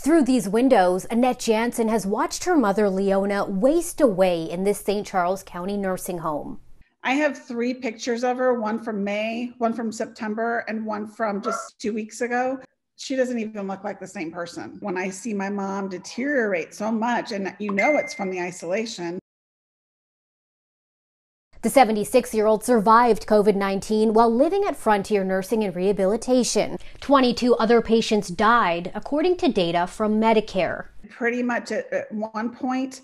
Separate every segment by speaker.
Speaker 1: Through these windows, Annette Jansen has watched her mother, Leona, waste away in this St. Charles County nursing home.
Speaker 2: I have three pictures of her one from May, one from September, and one from just two weeks ago. She doesn't even look like the same person. When I see my mom deteriorate so much, and you know it's from the isolation,
Speaker 1: the 76 year old survived COVID 19 while living at Frontier Nursing and Rehabilitation. 22 other patients died, according to data from Medicare.
Speaker 2: Pretty much at one point,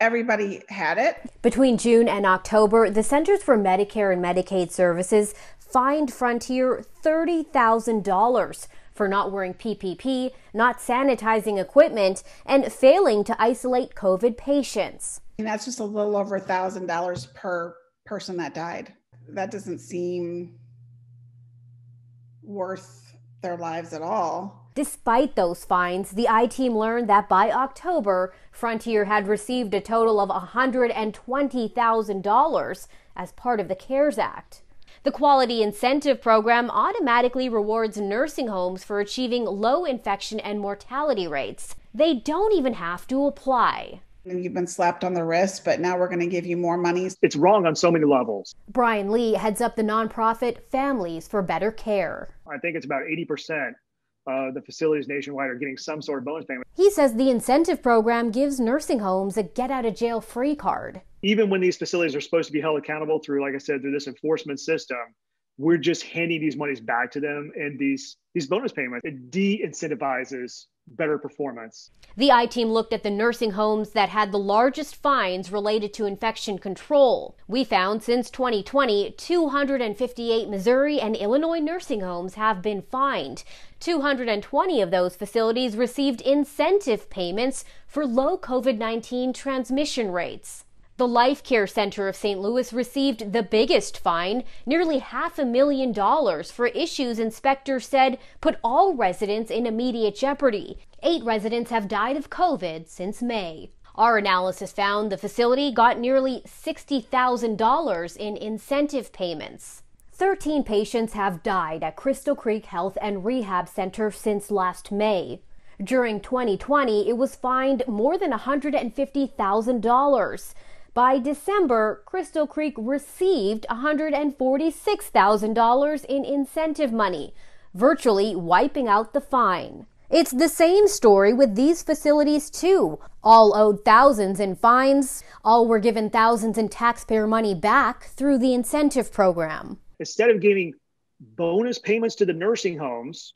Speaker 2: everybody had it.
Speaker 1: Between June and October, the Centers for Medicare and Medicaid Services fined Frontier $30,000 for not wearing PPP, not sanitizing equipment, and failing to isolate COVID patients.
Speaker 2: And that's just a little over $1,000 per person that died. That doesn't seem worth their lives at all. Despite
Speaker 1: those fines, the I team learned that by October, Frontier had received a total of $120,000 as part of the CARES Act. The Quality Incentive Program automatically rewards nursing homes for achieving low infection and mortality rates. They don't even have to apply
Speaker 2: and you've been slapped on the wrist, but now we're going to give you more money. It's wrong on so many levels.
Speaker 1: Brian Lee heads up the nonprofit Families for Better Care.
Speaker 2: I think it's about 80%
Speaker 3: uh, the facilities nationwide are getting some sort of bonus payment.
Speaker 1: He says the incentive program gives nursing homes a get out of jail
Speaker 3: free card. Even when these facilities are supposed to be held accountable through, like I said, through this enforcement system, we're just handing these monies back to them and these these bonus payments it de-incentivizes better performance.
Speaker 1: The I team looked at the nursing homes that had the largest fines related to infection control. We found since 2020, 258 Missouri and Illinois nursing homes have been fined. 220 of those facilities received incentive payments for low COVID 19 transmission rates. The Life Care Center of St. Louis received the biggest fine, nearly half a million dollars, for issues inspectors said put all residents in immediate jeopardy. Eight residents have died of COVID since May. Our analysis found the facility got nearly $60,000 in incentive payments. 13 patients have died at Crystal Creek Health and Rehab Center since last May. During 2020, it was fined more than $150,000. By December, Crystal Creek received $146,000 in incentive money, virtually wiping out the fine. It's the same story with these facilities, too. All owed thousands in fines, all were given thousands in taxpayer money back through the incentive program.
Speaker 3: Instead of giving bonus payments to the nursing homes,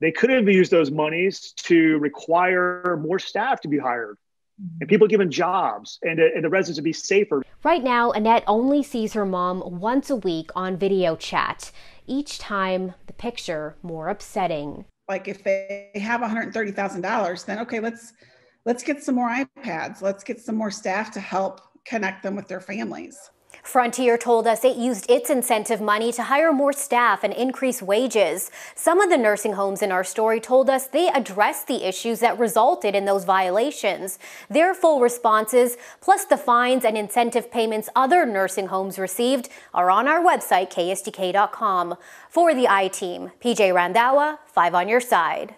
Speaker 3: they could have used those monies to require more staff to be hired and people given jobs and, uh, and the residents would be safer.
Speaker 1: Right now, Annette only sees her mom once a week on video
Speaker 2: chat, each time the picture more upsetting. Like if they have $130,000, then okay, let's let's get some more iPads. Let's get some more staff to help connect them with their families. Frontier told us it used its incentive money
Speaker 1: to hire more staff and increase wages. Some of the nursing homes in our story told us they addressed the issues that resulted in those violations. Their full responses, plus the fines and incentive payments other nursing homes received, are on our website,
Speaker 3: ksdk.com. For the I Team, PJ Randawa, 5 on your side.